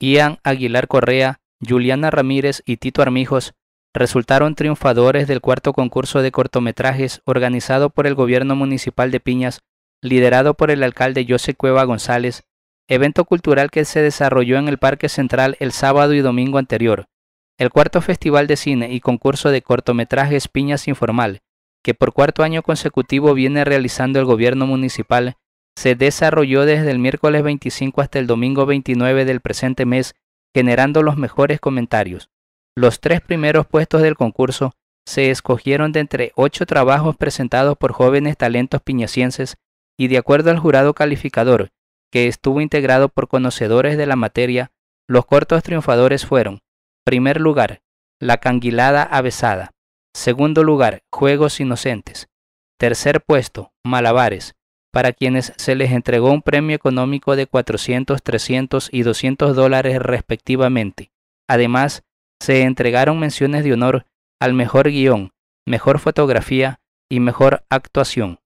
Ian Aguilar Correa, Juliana Ramírez y Tito Armijos resultaron triunfadores del cuarto concurso de cortometrajes organizado por el gobierno municipal de Piñas, liderado por el alcalde José Cueva González, evento cultural que se desarrolló en el Parque Central el sábado y domingo anterior. El cuarto Festival de Cine y Concurso de Cortometrajes Piñas Informal, que por cuarto año consecutivo viene realizando el gobierno municipal, se desarrolló desde el miércoles 25 hasta el domingo 29 del presente mes, generando los mejores comentarios. Los tres primeros puestos del concurso se escogieron de entre ocho trabajos presentados por jóvenes talentos piñacienses y de acuerdo al jurado calificador, que estuvo integrado por conocedores de la materia, los cortos triunfadores fueron, primer lugar, La Canguilada Avesada, segundo lugar, Juegos Inocentes, tercer puesto, Malabares, para quienes se les entregó un premio económico de 400, 300 y 200 dólares respectivamente. Además, se entregaron menciones de honor al mejor guión, mejor fotografía y mejor actuación.